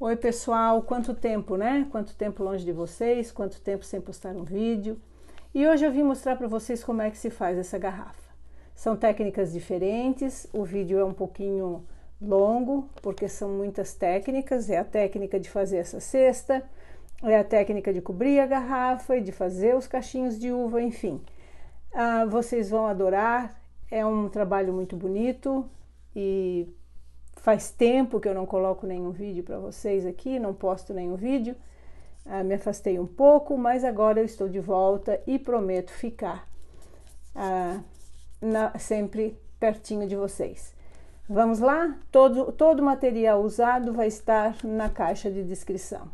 Oi, pessoal, quanto tempo, né? Quanto tempo longe de vocês, quanto tempo sem postar um vídeo. E hoje eu vim mostrar para vocês como é que se faz essa garrafa. São técnicas diferentes, o vídeo é um pouquinho longo, porque são muitas técnicas, é a técnica de fazer essa cesta, é a técnica de cobrir a garrafa e de fazer os cachinhos de uva, enfim. Ah, vocês vão adorar, é um trabalho muito bonito e faz tempo que eu não coloco nenhum vídeo para vocês aqui, não posto nenhum vídeo. Ah, me afastei um pouco, mas agora eu estou de volta e prometo ficar ah, na, sempre pertinho de vocês. Vamos lá? Todo, todo o material usado vai estar na caixa de descrição.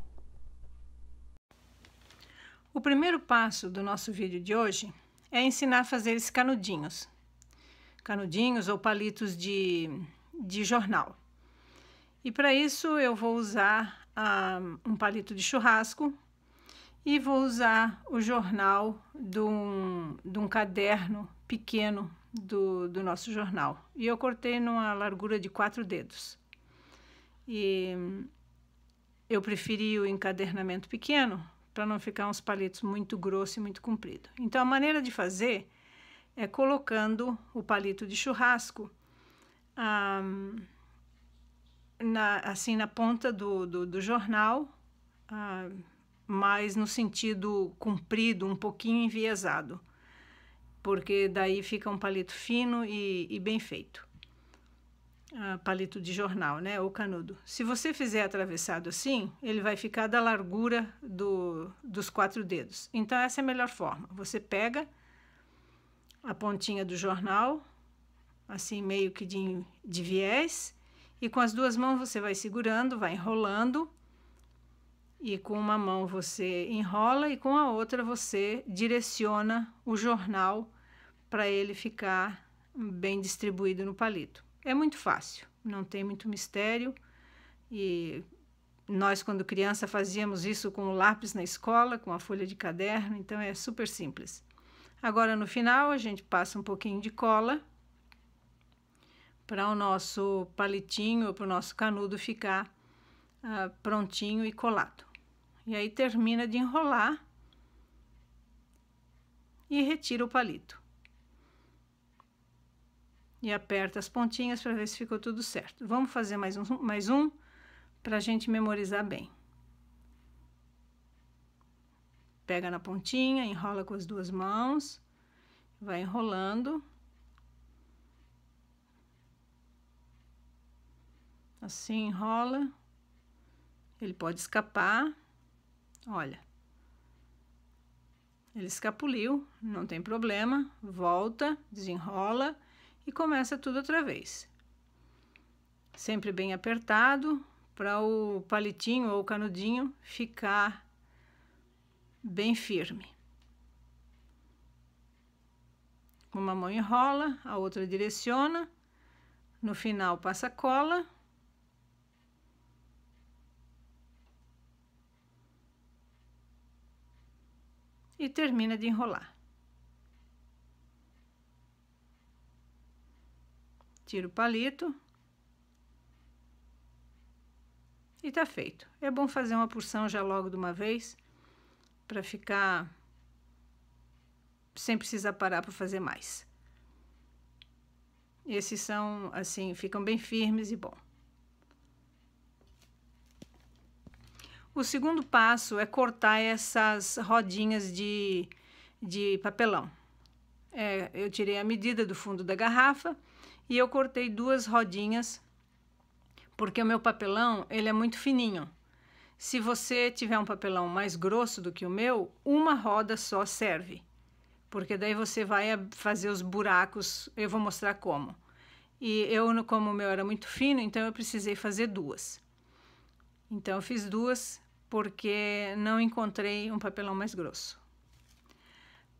O primeiro passo do nosso vídeo de hoje é ensinar a fazer esses canudinhos. Canudinhos ou palitos de, de jornal. E para isso eu vou usar um, ah, um palito de churrasco e vou usar o jornal de um, de um caderno pequeno do, do nosso jornal. E eu cortei numa largura de quatro dedos. E eu preferi o encadernamento pequeno para não ficar uns palitos muito grosso e muito comprido. Então a maneira de fazer é colocando o palito de churrasco. Ah, na, assim na ponta do, do, do jornal, ah, mas no sentido comprido, um pouquinho enviesado, porque daí fica um palito fino e, e bem feito. Ah, palito de jornal, né? Ou canudo. Se você fizer atravessado assim, ele vai ficar da largura do, dos quatro dedos. Então, essa é a melhor forma. Você pega a pontinha do jornal, assim meio que de, de viés, e com as duas mãos você vai segurando, vai enrolando. E com uma mão você enrola e com a outra você direciona o jornal para ele ficar bem distribuído no palito. É muito fácil, não tem muito mistério. E nós, quando criança, fazíamos isso com o lápis na escola, com a folha de caderno, então é super simples. Agora, no final, a gente passa um pouquinho de cola para o nosso palitinho, para o nosso canudo ficar ah, prontinho e colado. E aí termina de enrolar e retira o palito. E aperta as pontinhas para ver se ficou tudo certo. Vamos fazer mais um, mais um para a gente memorizar bem. Pega na pontinha, enrola com as duas mãos, vai enrolando Assim, enrola. Ele pode escapar. Olha. Ele escapuliu, não tem problema. Volta, desenrola e começa tudo outra vez. Sempre bem apertado para o palitinho ou canudinho ficar bem firme. Uma mão enrola, a outra direciona. No final passa cola e termina de enrolar. tira o palito. E tá feito. É bom fazer uma porção já logo de uma vez, para ficar sem precisar parar para fazer mais. Esses são assim, ficam bem firmes e bom. O segundo passo é cortar essas rodinhas de, de papelão. É, eu tirei a medida do fundo da garrafa e eu cortei duas rodinhas, porque o meu papelão ele é muito fininho. Se você tiver um papelão mais grosso do que o meu, uma roda só serve, porque daí você vai fazer os buracos, eu vou mostrar como. E eu, como o meu era muito fino, então eu precisei fazer duas. Então eu fiz duas porque não encontrei um papelão mais grosso.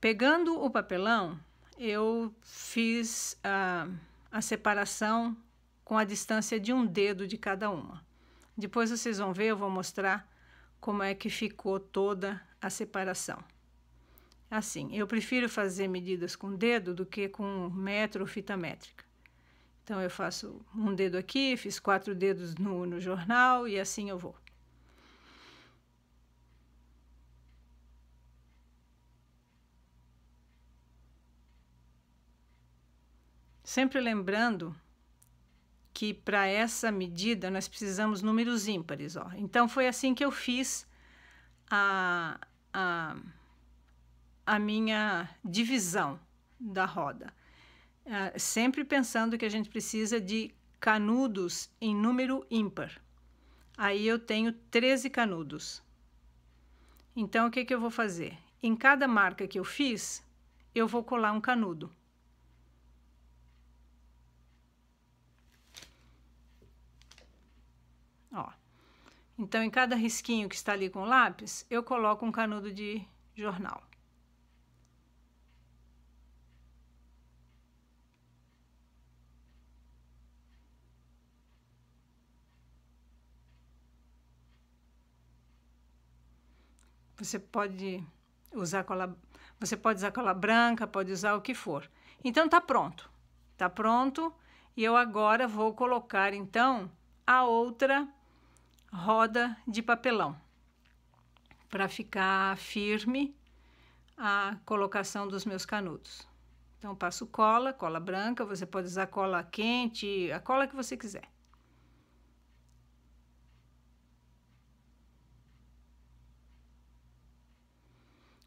Pegando o papelão, eu fiz a, ah, a separação com a distância de um dedo de cada uma. Depois vocês vão ver, eu vou mostrar como é que ficou toda a separação. Assim, eu prefiro fazer medidas com dedo do que com metro ou fita métrica. Então, eu faço um dedo aqui, fiz quatro dedos no, no jornal e assim eu vou. Sempre lembrando que para essa medida nós precisamos números ímpares. Ó. Então foi assim que eu fiz a, a, a minha divisão da roda. É, sempre pensando que a gente precisa de canudos em número ímpar. Aí eu tenho 13 canudos. Então o que, que eu vou fazer? Em cada marca que eu fiz, eu vou colar um canudo. Ó. Então, em cada risquinho que está ali com o lápis, eu coloco um canudo de jornal. Você pode usar cola, você pode usar cola branca, pode usar o que for. Então tá pronto. Tá pronto e eu agora vou colocar então a outra roda de papelão para ficar firme a colocação dos meus canudos. Então, passo cola, cola branca, você pode usar cola quente, a cola que você quiser.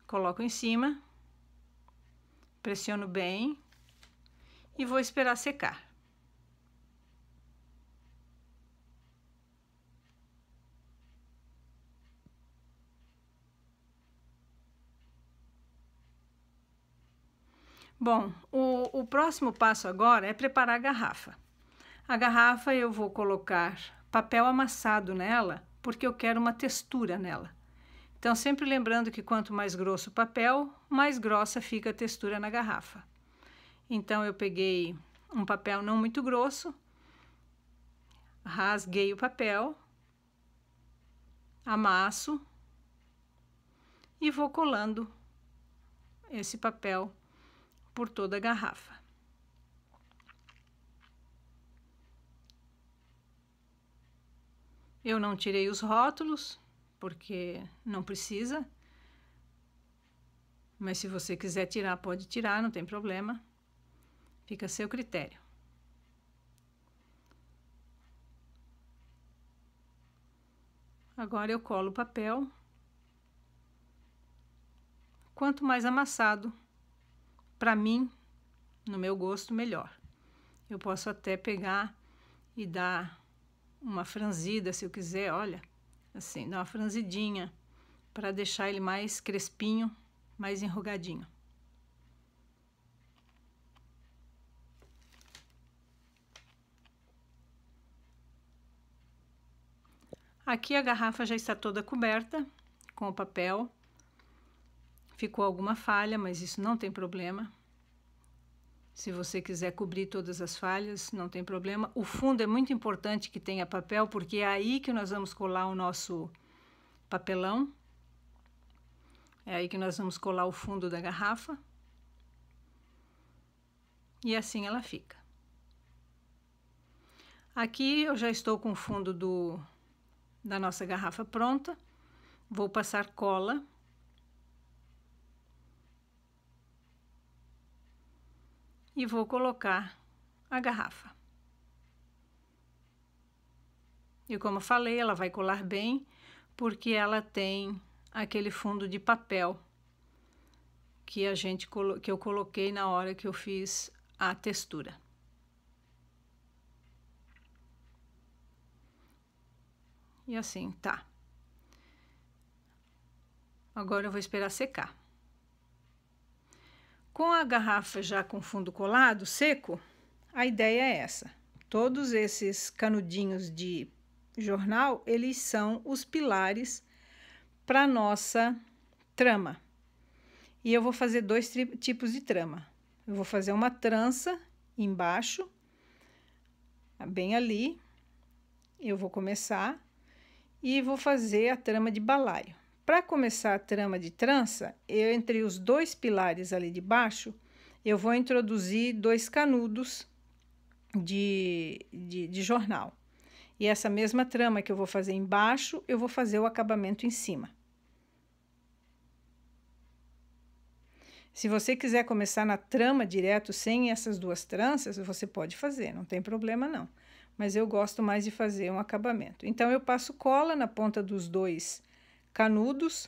Coloco em cima, pressiono bem e vou esperar secar. Bom, o, o próximo passo agora é preparar a garrafa. A garrafa eu vou colocar papel amassado nela, porque eu quero uma textura nela. Então, sempre lembrando que quanto mais grosso o papel, mais grossa fica a textura na garrafa. Então, eu peguei um papel não muito grosso, rasguei o papel, amasso e vou colando esse papel por toda a garrafa. Eu não tirei os rótulos, porque não precisa. Mas se você quiser tirar, pode tirar, não tem problema. Fica a seu critério. Agora eu colo o papel. Quanto mais amassado, para mim, no meu gosto, melhor. Eu posso até pegar e dar uma franzida, se eu quiser, olha, assim, dar uma franzidinha para deixar ele mais crespinho, mais enrugadinho. Aqui a garrafa já está toda coberta com o papel Ficou alguma falha, mas isso não tem problema. Se você quiser cobrir todas as falhas, não tem problema. O fundo é muito importante que tenha papel, porque é aí que nós vamos colar o nosso papelão. É aí que nós vamos colar o fundo da garrafa. E assim ela fica. Aqui eu já estou com o fundo do, da nossa garrafa pronta. Vou passar cola e vou colocar a garrafa. E como falei, ela vai colar bem porque ela tem aquele fundo de papel que a gente que eu coloquei na hora que eu fiz a textura. E assim, tá. Agora eu vou esperar secar. Com a garrafa já com fundo colado, seco, a ideia é essa. Todos esses canudinhos de jornal, eles são os pilares para nossa trama. E eu vou fazer dois tipos de trama. Eu vou fazer uma trança embaixo, bem ali. Eu vou começar e vou fazer a trama de balaio. Para começar a trama de trança, eu entre os dois pilares ali de baixo, eu vou introduzir dois canudos de, de, de jornal. E essa mesma trama que eu vou fazer embaixo, eu vou fazer o acabamento em cima. Se você quiser começar na trama direto sem essas duas tranças, você pode fazer, não tem problema não. Mas eu gosto mais de fazer um acabamento. Então, eu passo cola na ponta dos dois Canudos.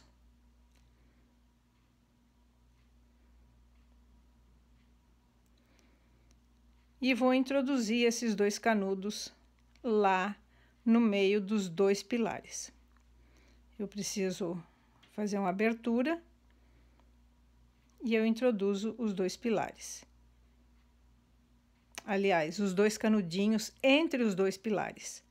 E vou introduzir esses dois canudos lá no meio dos dois pilares. Eu preciso fazer uma abertura e eu introduzo os dois pilares. Aliás, os dois canudinhos entre os dois pilares.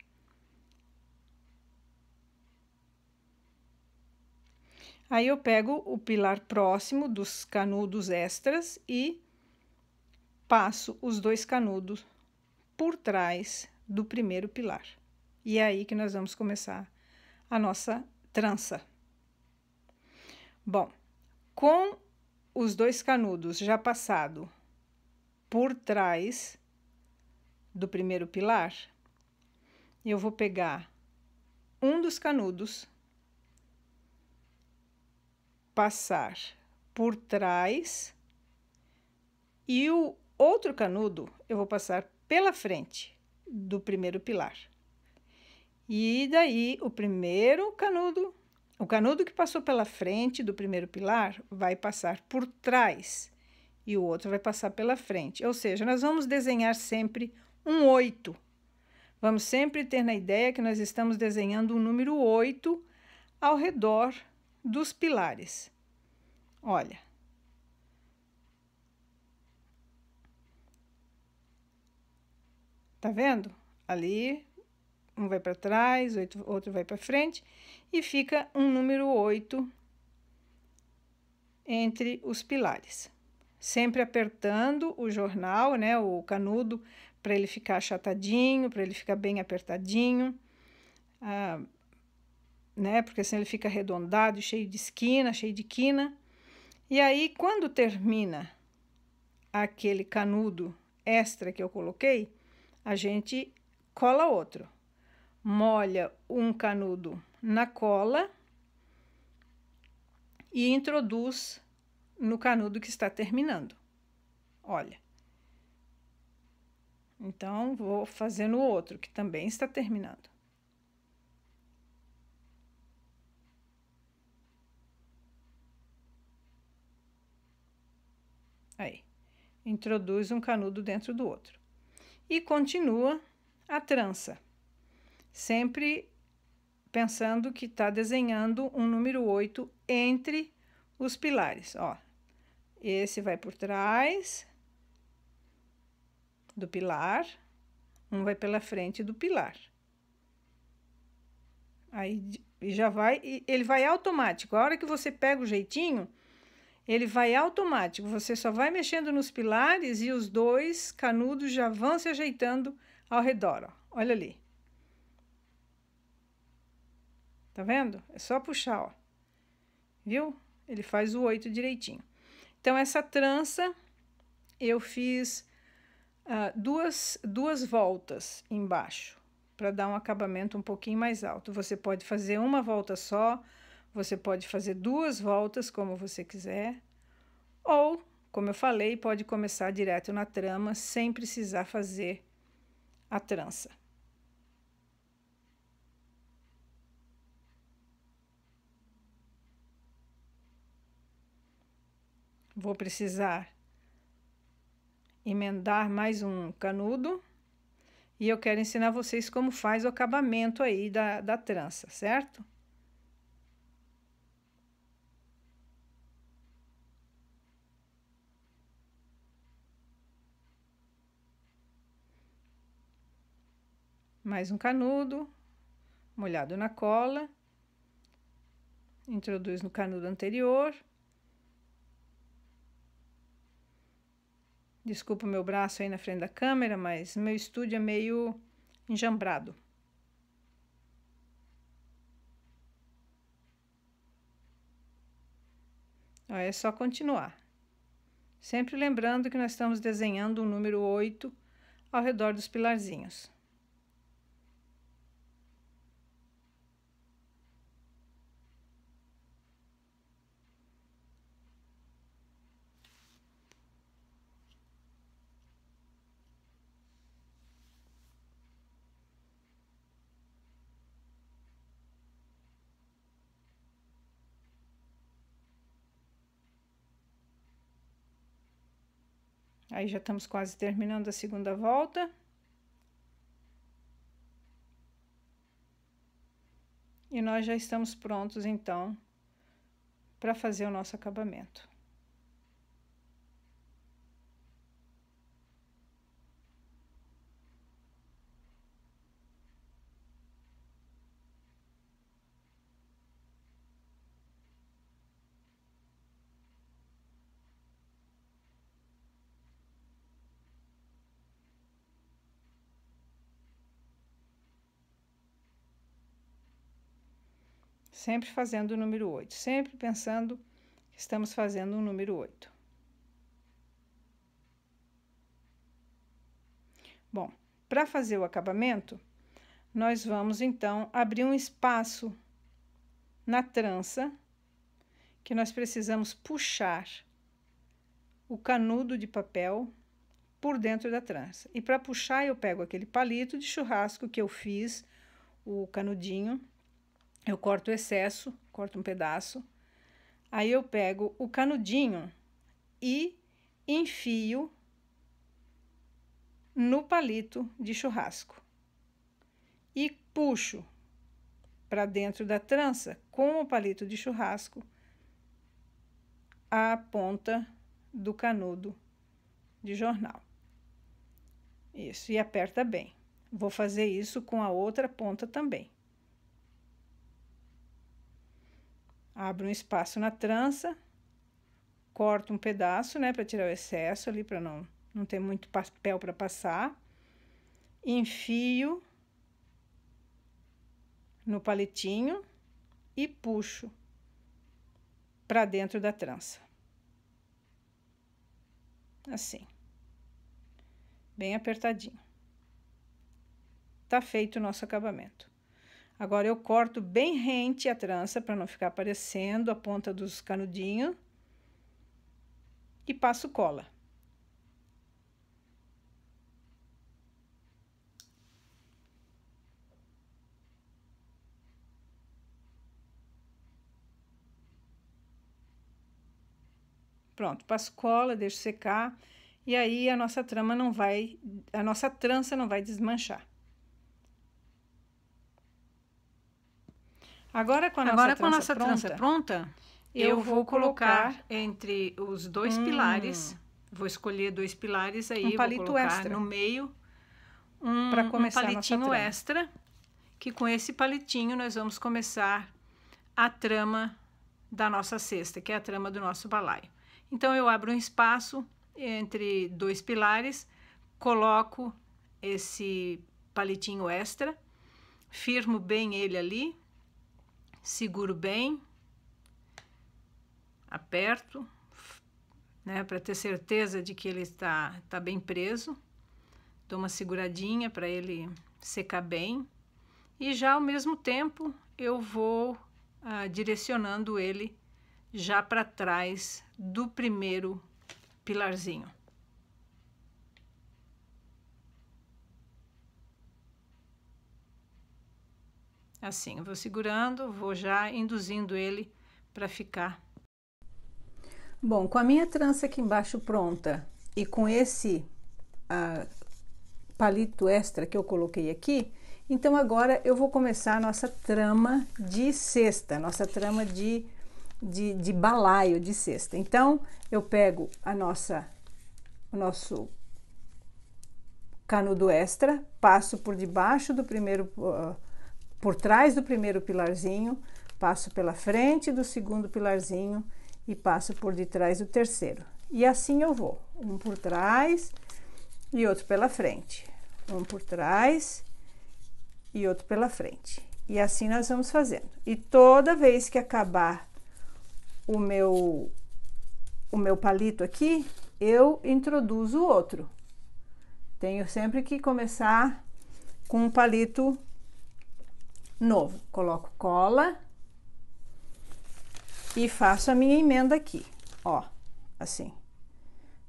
Aí eu pego o pilar próximo dos canudos extras e passo os dois canudos por trás do primeiro pilar. E é aí que nós vamos começar a nossa trança. Bom, com os dois canudos já passado por trás do primeiro pilar, eu vou pegar um dos canudos passar por trás e o outro canudo eu vou passar pela frente do primeiro pilar. E daí o primeiro canudo, o canudo que passou pela frente do primeiro pilar vai passar por trás e o outro vai passar pela frente. Ou seja, nós vamos desenhar sempre um oito. Vamos sempre ter na ideia que nós estamos desenhando um número oito ao redor dos pilares. Olha. Tá vendo? Ali, um vai para trás, outro vai para frente, e fica um número 8 entre os pilares. Sempre apertando o jornal, né, o canudo, para ele ficar achatadinho, para ele ficar bem apertadinho. Ah, né? Porque assim ele fica arredondado, cheio de esquina, cheio de quina. E aí, quando termina aquele canudo extra que eu coloquei, a gente cola outro. Molha um canudo na cola e introduz no canudo que está terminando. Olha. Então, vou fazendo outro que também está terminando. Aí, introduz um canudo dentro do outro. E continua a trança, sempre pensando que está desenhando um número 8 entre os pilares. Ó, esse vai por trás do pilar, um vai pela frente do pilar. Aí já vai, ele vai automático. A hora que você pega o jeitinho, ele vai automático. Você só vai mexendo nos pilares e os dois canudos já vão se ajeitando ao redor. Ó. Olha ali. Tá vendo? É só puxar, ó. Viu? Ele faz o oito direitinho. Então, essa trança eu fiz ah, duas, duas voltas embaixo para dar um acabamento um pouquinho mais alto. Você pode fazer uma volta só, você pode fazer duas voltas como você quiser, ou, como eu falei, pode começar direto na trama sem precisar fazer a trança. Vou precisar emendar mais um canudo e eu quero ensinar vocês como faz o acabamento aí da, da trança, certo? mais um canudo molhado na cola, introduz no canudo anterior. Desculpa o meu braço aí na frente da câmera, mas meu estúdio é meio enjambrado. É só continuar. Sempre lembrando que nós estamos desenhando o número 8 ao redor dos pilarzinhos. Aí já estamos quase terminando a segunda volta. E nós já estamos prontos, então, para fazer o nosso acabamento. Sempre fazendo o número 8, sempre pensando que estamos fazendo o um número 8. Bom, para fazer o acabamento, nós vamos então abrir um espaço na trança que nós precisamos puxar o canudo de papel por dentro da trança. E para puxar, eu pego aquele palito de churrasco que eu fiz, o canudinho, eu corto o excesso, corto um pedaço. Aí eu pego o canudinho e enfio no palito de churrasco e puxo para dentro da trança com o palito de churrasco a ponta do canudo de jornal. Isso, e aperta bem. Vou fazer isso com a outra ponta também. abro um espaço na trança, corto um pedaço, né, para tirar o excesso ali, para não, não ter muito papel para passar, enfio no palitinho e puxo para dentro da trança. Assim. Bem apertadinho. Tá feito o nosso acabamento. Agora, eu corto bem rente a trança para não ficar aparecendo a ponta dos canudinhos. E passo cola. Pronto, passo cola, deixo secar e aí a nossa trama não vai, a nossa trança não vai desmanchar. Agora com a nossa, Agora, trança, com a nossa pronta, trança pronta, eu vou colocar entre os dois hum, pilares, vou escolher dois pilares aí, um palito vou colocar extra. no meio um, começar um palitinho extra, que com esse palitinho nós vamos começar a trama da nossa cesta, que é a trama do nosso balaio. Então, eu abro um espaço entre dois pilares, coloco esse palitinho extra, firmo bem ele ali, seguro bem, aperto, né, para ter certeza de que ele está, tá bem preso, dou uma seguradinha para ele secar bem, e já ao mesmo tempo eu vou ah, direcionando ele já para trás do primeiro pilarzinho. Assim, eu vou segurando, vou já induzindo ele para ficar. Bom, com a minha trança aqui embaixo pronta e com esse ah, palito extra que eu coloquei aqui, então agora eu vou começar a nossa trama de cesta, nossa trama de, de, de balaio de cesta. Então eu pego a nossa, o nosso canudo extra, passo por debaixo do primeiro. Uh, por trás do primeiro pilarzinho, passo pela frente do segundo pilarzinho e passo por detrás do terceiro. E assim eu vou, um por trás e outro pela frente, um por trás e outro pela frente. E assim nós vamos fazendo. E toda vez que acabar o meu o meu palito aqui, eu introduzo o outro. Tenho sempre que começar com um palito novo. Coloco cola e faço a minha emenda aqui, ó, assim.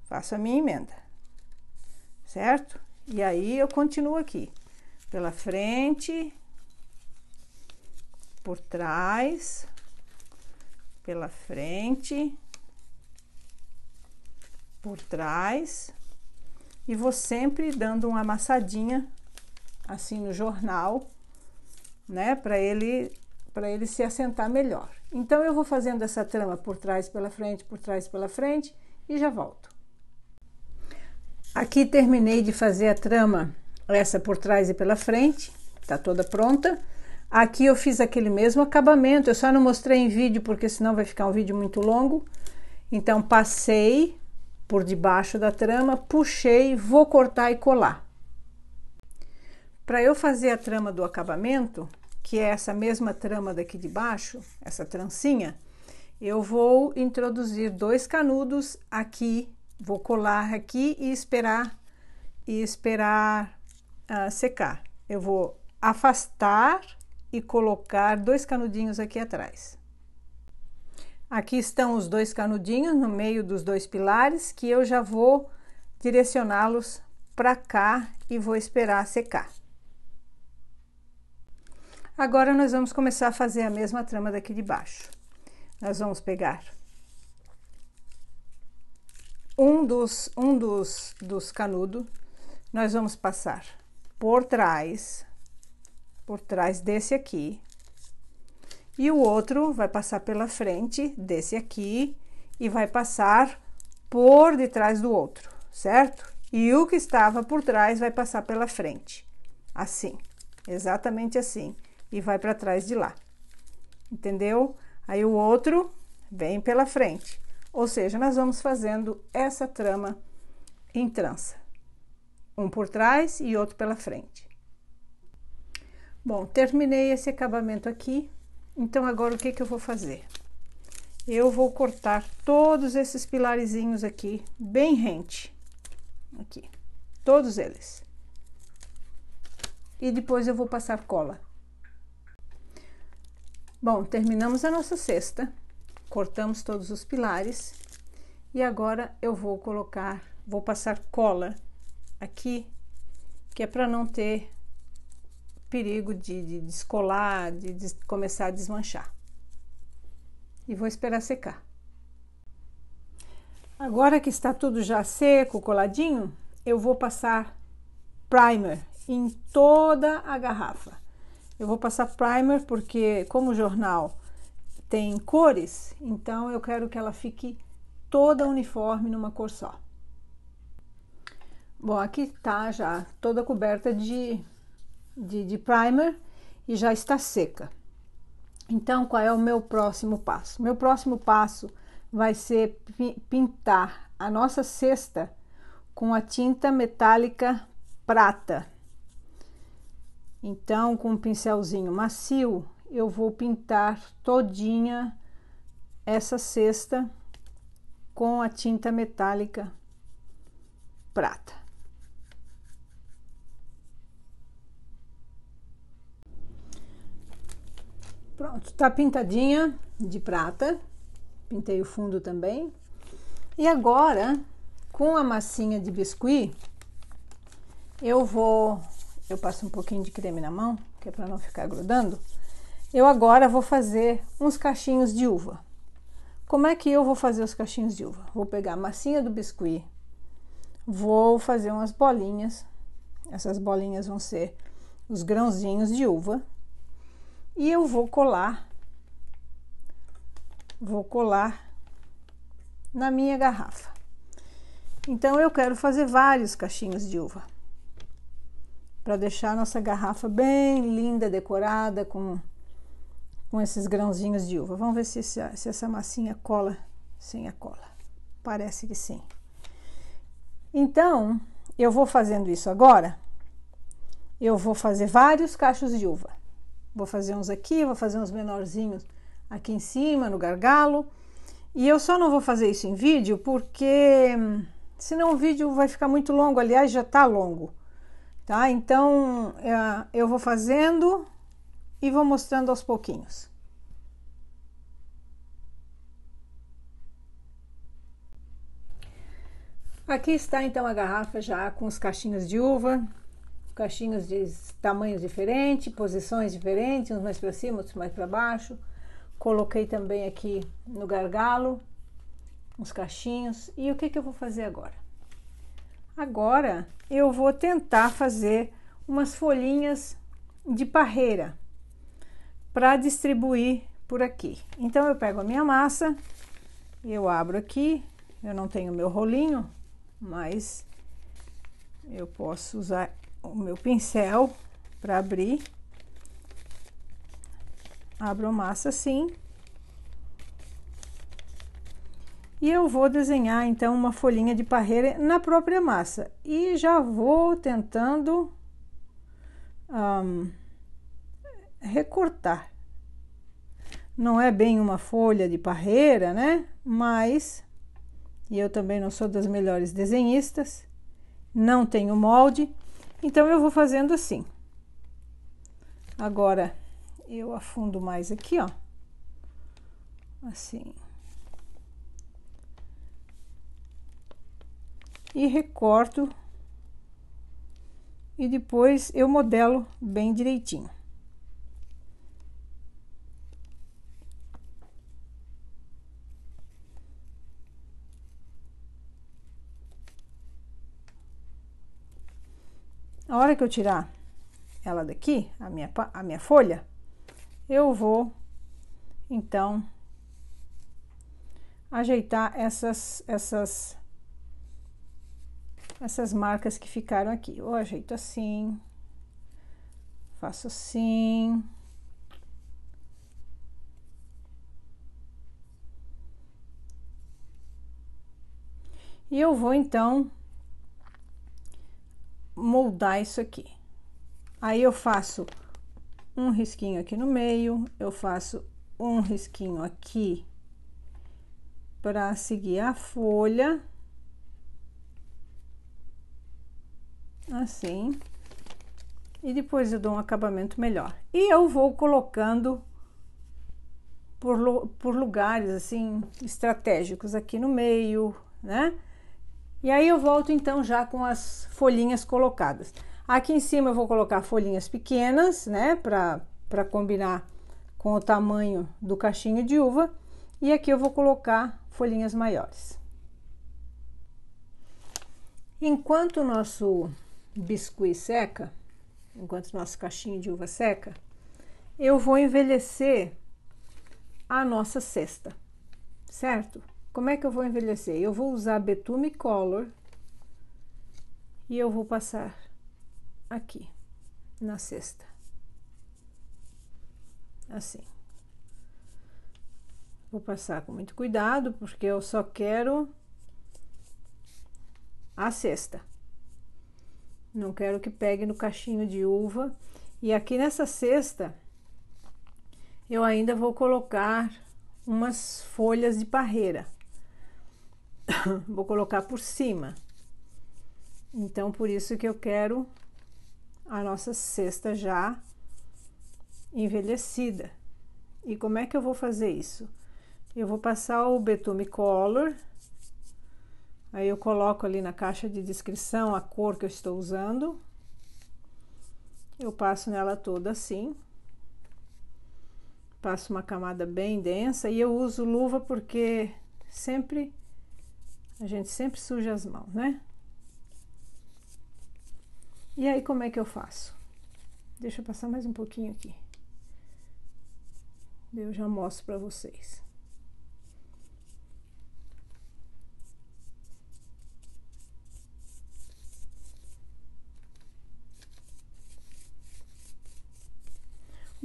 Faço a minha emenda, certo? E aí eu continuo aqui, pela frente, por trás, pela frente, por trás, e vou sempre dando uma amassadinha assim no jornal né? Para ele para ele se assentar melhor. Então eu vou fazendo essa trama por trás pela frente, por trás pela frente e já volto. Aqui terminei de fazer a trama, essa por trás e pela frente, está toda pronta. Aqui eu fiz aquele mesmo acabamento, eu só não mostrei em vídeo porque senão vai ficar um vídeo muito longo. Então passei por debaixo da trama, puxei, vou cortar e colar. Para eu fazer a trama do acabamento, que é essa mesma trama daqui de baixo, essa trancinha, eu vou introduzir dois canudos aqui, vou colar aqui e esperar e esperar uh, secar. Eu vou afastar e colocar dois canudinhos aqui atrás. Aqui estão os dois canudinhos no meio dos dois pilares que eu já vou direcioná-los para cá e vou esperar secar. Agora, nós vamos começar a fazer a mesma trama daqui de baixo. Nós vamos pegar um dos, um dos, dos canudos, nós vamos passar por trás, por trás desse aqui, e o outro vai passar pela frente desse aqui e vai passar por detrás do outro, certo? E o que estava por trás vai passar pela frente, assim, exatamente assim e vai para trás de lá. Entendeu? Aí o outro vem pela frente. Ou seja, nós vamos fazendo essa trama em trança. Um por trás e outro pela frente. Bom, terminei esse acabamento aqui. Então agora o que que eu vou fazer? Eu vou cortar todos esses pilarzinhos aqui bem rente. Aqui. Todos eles. E depois eu vou passar cola. Bom, terminamos a nossa cesta, cortamos todos os pilares e agora eu vou colocar, vou passar cola aqui, que é para não ter perigo de, de descolar, de, de começar a desmanchar. E vou esperar secar. Agora que está tudo já seco, coladinho, eu vou passar primer em toda a garrafa. Eu vou passar primer porque como o jornal tem cores, então eu quero que ela fique toda uniforme numa cor só. Bom, aqui tá já toda coberta de, de, de primer e já está seca. Então, qual é o meu próximo passo? Meu próximo passo vai ser pintar a nossa cesta com a tinta metálica prata. Então, com um pincelzinho macio, eu vou pintar todinha essa cesta com a tinta metálica prata. Pronto, tá pintadinha de prata. Pintei o fundo também. E agora, com a massinha de biscuit, eu vou eu passo um pouquinho de creme na mão, que é para não ficar grudando. Eu agora vou fazer uns cachinhos de uva. Como é que eu vou fazer os cachinhos de uva? Vou pegar a massinha do biscuit, vou fazer umas bolinhas. Essas bolinhas vão ser os grãozinhos de uva. E eu vou colar, vou colar na minha garrafa. Então, eu quero fazer vários cachinhos de uva para deixar nossa garrafa bem linda, decorada com, com esses grãozinhos de uva. Vamos ver se, essa, se essa massinha cola sem a cola. Parece que sim. Então, eu vou fazendo isso agora. Eu vou fazer vários cachos de uva. Vou fazer uns aqui, vou fazer uns menorzinhos aqui em cima, no gargalo. E eu só não vou fazer isso em vídeo porque hum, senão o vídeo vai ficar muito longo. Aliás, já está longo tá? Então é, eu vou fazendo e vou mostrando aos pouquinhos. Aqui está então a garrafa já com os cachinhos de uva, cachinhos de tamanhos diferentes, posições diferentes, uns mais para cima, outros mais para baixo. Coloquei também aqui no gargalo uns cachinhos. E o que, que eu vou fazer agora? Agora eu vou tentar fazer umas folhinhas de parreira para distribuir por aqui. Então eu pego a minha massa, eu abro aqui, eu não tenho meu rolinho, mas eu posso usar o meu pincel para abrir. Abro a massa assim E eu vou desenhar então uma folhinha de parreira na própria massa. E já vou tentando um, recortar. Não é bem uma folha de parreira, né? Mas, e eu também não sou das melhores desenhistas, não tenho molde, então eu vou fazendo assim. Agora, eu afundo mais aqui, ó. Assim. e recorto e depois eu modelo bem direitinho. A hora que eu tirar ela daqui, a minha, a minha folha, eu vou, então, ajeitar essas, essas essas marcas que ficaram aqui. Eu ajeito assim, faço assim. E eu vou então moldar isso aqui. Aí eu faço um risquinho aqui no meio, eu faço um risquinho aqui para seguir a folha. assim. E depois eu dou um acabamento melhor. E eu vou colocando por, por lugares, assim, estratégicos aqui no meio, né? E aí eu volto então já com as folhinhas colocadas. Aqui em cima eu vou colocar folhinhas pequenas, né? Para combinar com o tamanho do caixinho de uva. E aqui eu vou colocar folhinhas maiores. Enquanto o nosso biscuit seca, enquanto nosso caixinho de uva seca, eu vou envelhecer a nossa cesta, certo? Como é que eu vou envelhecer? Eu vou usar betume color e eu vou passar aqui na cesta, assim. Vou passar com muito cuidado, porque eu só quero a cesta. Não quero que pegue no cachinho de uva. E aqui nessa cesta, eu ainda vou colocar umas folhas de parreira. vou colocar por cima. Então, por isso que eu quero a nossa cesta já envelhecida. E como é que eu vou fazer isso? Eu vou passar o betume color Aí eu coloco ali na caixa de descrição a cor que eu estou usando. Eu passo nela toda assim. Passo uma camada bem densa e eu uso luva porque sempre a gente sempre suja as mãos, né? E aí como é que eu faço? Deixa eu passar mais um pouquinho aqui. Eu já mostro para vocês.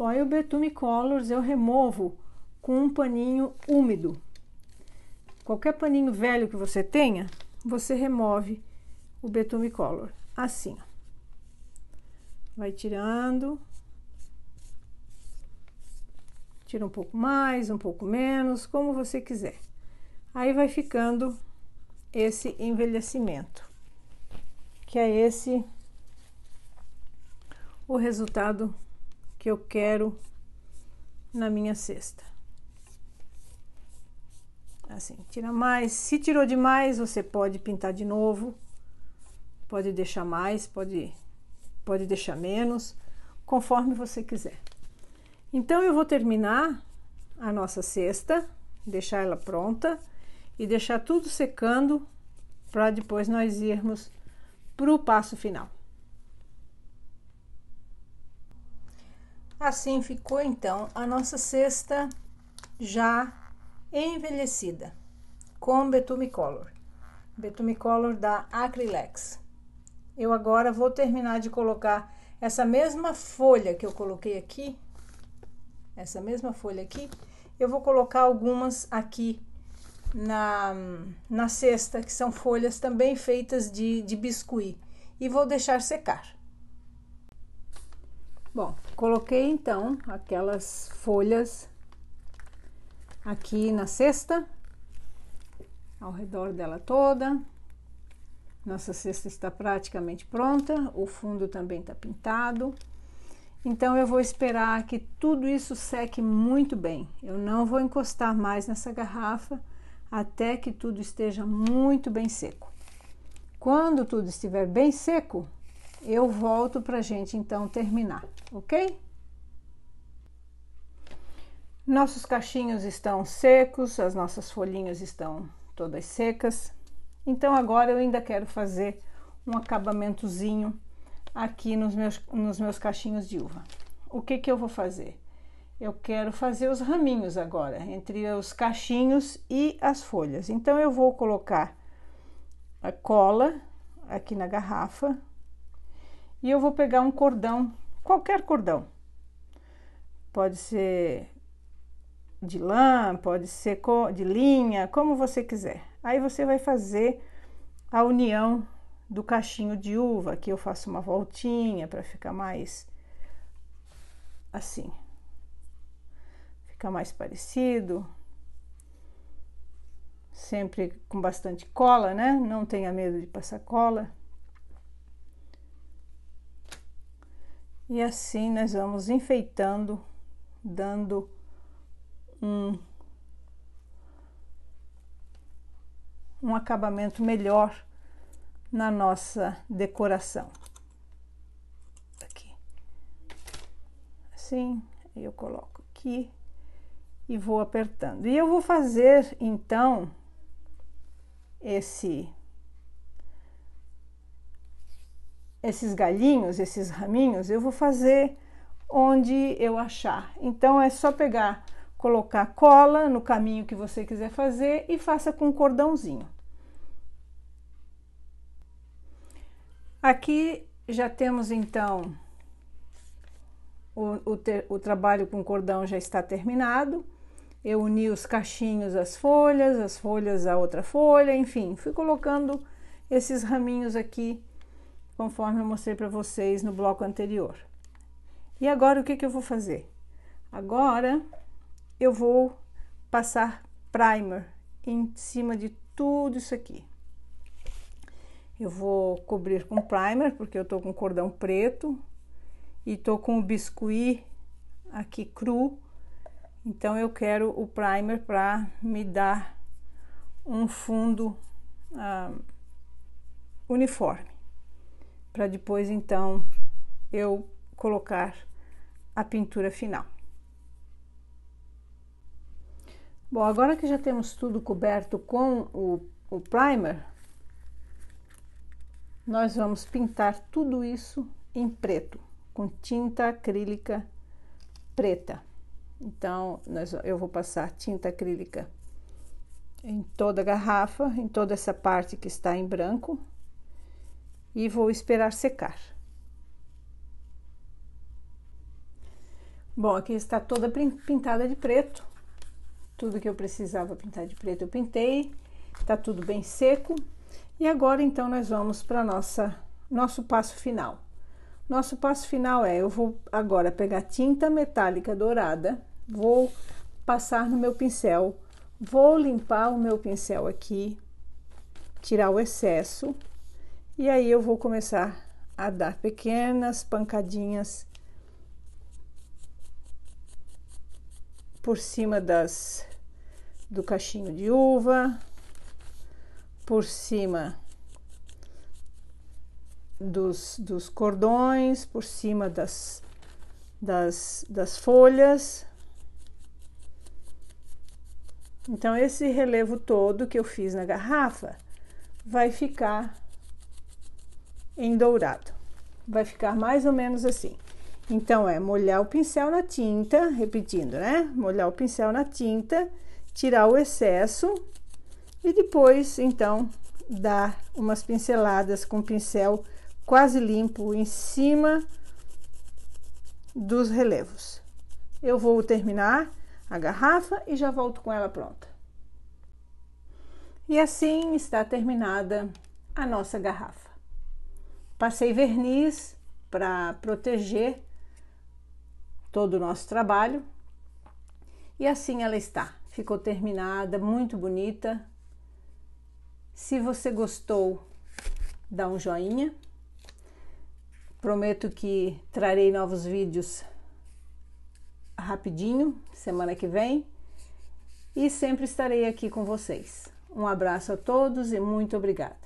Bom, aí o betume Colors eu removo com um paninho úmido. Qualquer paninho velho que você tenha, você remove o betume Color, assim. Ó. Vai tirando. Tira um pouco mais, um pouco menos, como você quiser. Aí vai ficando esse envelhecimento, que é esse o resultado que eu quero na minha cesta. Assim, tira mais. Se tirou demais, você pode pintar de novo. Pode deixar mais, pode, pode deixar menos, conforme você quiser. Então, eu vou terminar a nossa cesta, deixar ela pronta e deixar tudo secando para depois nós irmos para o passo final. Assim ficou então a nossa cesta já envelhecida com betumicolor, betumicolor da Acrylex. Eu agora vou terminar de colocar essa mesma folha que eu coloquei aqui, essa mesma folha aqui, eu vou colocar algumas aqui na, na cesta, que são folhas também feitas de, de biscuit, e vou deixar secar. Bom, coloquei então aquelas folhas aqui na cesta, ao redor dela toda. Nossa cesta está praticamente pronta, o fundo também está pintado. Então eu vou esperar que tudo isso seque muito bem. Eu não vou encostar mais nessa garrafa até que tudo esteja muito bem seco. Quando tudo estiver bem seco, eu volto para gente então terminar, ok? Nossos cachinhos estão secos, as nossas folhinhas estão todas secas. Então agora eu ainda quero fazer um acabamentozinho aqui nos meus, nos meus cachinhos de uva. O que que eu vou fazer? Eu quero fazer os raminhos agora, entre os cachinhos e as folhas. Então eu vou colocar a cola aqui na garrafa, e eu vou pegar um cordão, qualquer cordão. Pode ser de lã, pode ser de linha, como você quiser. Aí você vai fazer a união do cachinho de uva, aqui eu faço uma voltinha para ficar mais assim. Fica mais parecido. Sempre com bastante cola, né? Não tenha medo de passar cola. E assim nós vamos enfeitando, dando um, um acabamento melhor na nossa decoração. Aqui. Assim, eu coloco aqui e vou apertando. E eu vou fazer então esse esses galinhos, esses raminhos, eu vou fazer onde eu achar. Então é só pegar, colocar cola no caminho que você quiser fazer e faça com um cordãozinho. Aqui já temos então o, o, ter, o trabalho com cordão já está terminado. Eu uni os cachinhos às folhas, as folhas à outra folha, enfim, fui colocando esses raminhos aqui conforme eu mostrei para vocês no bloco anterior. E agora o que, que eu vou fazer? Agora eu vou passar primer em cima de tudo isso aqui. Eu vou cobrir com primer, porque eu tô com cordão preto e tô com o biscuit aqui cru. Então eu quero o primer para me dar um fundo ah, uniforme para depois então eu colocar a pintura final. Bom, agora que já temos tudo coberto com o, o primer, nós vamos pintar tudo isso em preto, com tinta acrílica preta. Então, nós, eu vou passar tinta acrílica em toda a garrafa, em toda essa parte que está em branco, e vou esperar secar. Bom, aqui está toda pintada de preto. Tudo que eu precisava pintar de preto eu pintei. Está tudo bem seco. E agora então nós vamos para nossa nosso passo final. Nosso passo final é eu vou agora pegar tinta metálica dourada, vou passar no meu pincel, vou limpar o meu pincel aqui, tirar o excesso e aí eu vou começar a dar pequenas pancadinhas por cima das do cachinho de uva, por cima dos, dos cordões, por cima das, das, das folhas. Então, esse relevo todo que eu fiz na garrafa vai ficar em dourado. Vai ficar mais ou menos assim. Então, é molhar o pincel na tinta, repetindo, né? Molhar o pincel na tinta, tirar o excesso e depois, então, dar umas pinceladas com o pincel quase limpo em cima dos relevos. Eu vou terminar a garrafa e já volto com ela pronta. E assim está terminada a nossa garrafa. Passei verniz para proteger todo o nosso trabalho. E assim ela está. Ficou terminada, muito bonita. Se você gostou, dá um joinha. Prometo que trarei novos vídeos rapidinho, semana que vem. E sempre estarei aqui com vocês. Um abraço a todos e muito obrigada.